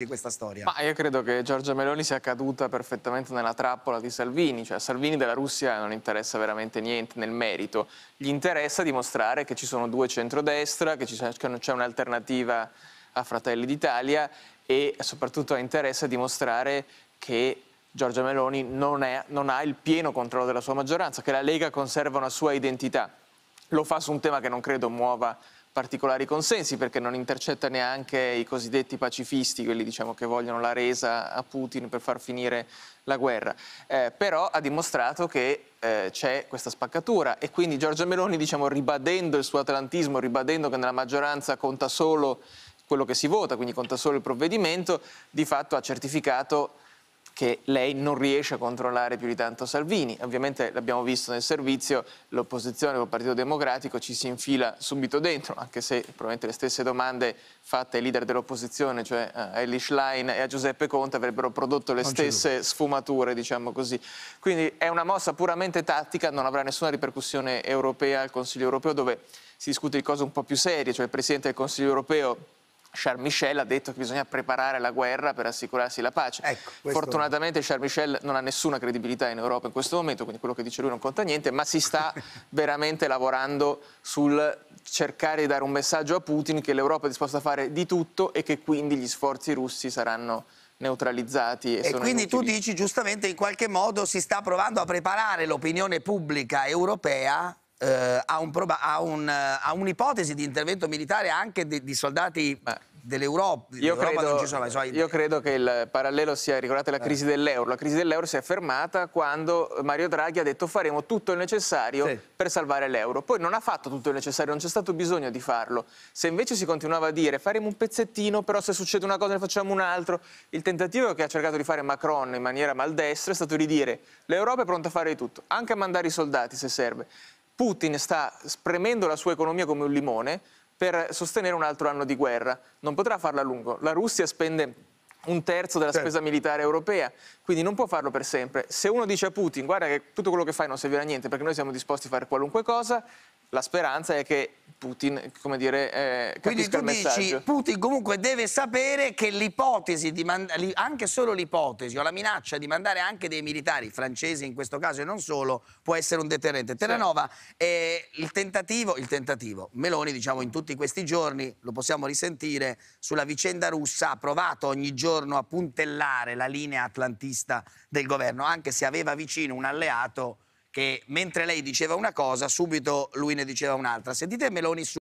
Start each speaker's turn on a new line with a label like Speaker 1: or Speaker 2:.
Speaker 1: di questa storia? Ma io credo che Giorgia Meloni sia caduta perfettamente nella trappola di Salvini, cioè a Salvini della Russia non interessa veramente niente nel merito, gli interessa dimostrare che ci sono due centrodestra, che non c'è un'alternativa a Fratelli d'Italia e soprattutto ha interesse a dimostrare che Giorgia Meloni non, è, non ha il pieno controllo della sua maggioranza, che la Lega conserva una sua identità. Lo fa su un tema che non credo muova particolari consensi perché non intercetta neanche i cosiddetti pacifisti, quelli diciamo, che vogliono la resa a Putin per far finire la guerra. Eh, però ha dimostrato che eh, c'è questa spaccatura e quindi Giorgia Meloni, diciamo, ribadendo il suo atlantismo, ribadendo che nella maggioranza conta solo quello che si vota, quindi conta solo il provvedimento, di fatto ha certificato che lei non riesce a controllare più di tanto Salvini. Ovviamente l'abbiamo visto nel servizio, l'opposizione col Partito Democratico ci si infila subito dentro, anche se probabilmente le stesse domande fatte ai leader dell'opposizione, cioè a eh, Ellie Schlein e a Giuseppe Conte, avrebbero prodotto le stesse sfumature, diciamo così. Quindi è una mossa puramente tattica, non avrà nessuna ripercussione europea al Consiglio europeo, dove si discute di cose un po' più serie, cioè il Presidente del Consiglio europeo Charles Michel ha detto che bisogna preparare la guerra per assicurarsi la pace. Ecco, questo... Fortunatamente Charles Michel non ha nessuna credibilità in Europa in questo momento, quindi quello che dice lui non conta niente, ma si sta veramente lavorando sul cercare di dare un messaggio a Putin che l'Europa è disposta a fare di tutto e che quindi gli sforzi russi saranno neutralizzati. E, e quindi inutili. tu
Speaker 2: dici giustamente in qualche modo si sta provando a preparare l'opinione pubblica europea eh, ha, un proba- ha, un, ha, un'ipotesi di intervento militare anche di, di soldati Beh. dell'Europa. Io credo, sono, io
Speaker 1: credo, che il parallelo sia, ricordate la eh. crisi eh. dell'euro, la crisi dell'euro si è fermata quando Mario Draghi ha detto faremo tutto il necessario sì. per salvare l'euro. Poi non ha fatto tutto il necessario, non c'è stato bisogno di farlo. Se invece si continuava a dire faremo un pezzettino, però se succede una cosa ne facciamo un altro, il tentativo che ha cercato di fare Macron in maniera maldestra è stato di dire l'Europa è pronta a fare di tutto, anche a mandare i soldati se serve. Putin sta spremendo la sua economia come un limone per sostenere un altro anno di guerra. Non potrà farlo a lungo. La Russia spende un terzo della certo. spesa militare europea, quindi non può farlo per sempre. Se uno dice a Putin guarda che tutto quello che fai non servirà a niente perché noi siamo disposti a fare qualunque cosa, la speranza è che Putin, come dire, eh, Quindi tu dici,
Speaker 2: Putin comunque deve sapere che l'ipotesi, anche solo l'ipotesi o la minaccia di mandare anche dei militari francesi in questo caso e non solo, può essere un deterrente. Terranova, sì. eh, il, tentativo, il tentativo, Meloni diciamo in tutti questi giorni, lo possiamo risentire, sulla vicenda russa ha provato ogni giorno a puntellare la linea atlantista del governo, anche se aveva vicino un alleato che mentre lei diceva una cosa, subito lui ne diceva un'altra. Sentite Meloni su